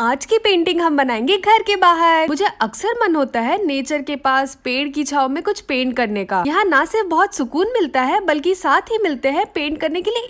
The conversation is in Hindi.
आज की पेंटिंग हम बनाएंगे घर के बाहर मुझे अक्सर मन होता है नेचर के पास पेड़ की छाव में कुछ पेंट करने का यहाँ ना सिर्फ बहुत सुकून मिलता है बल्कि साथ ही मिलते हैं पेंट करने के लिए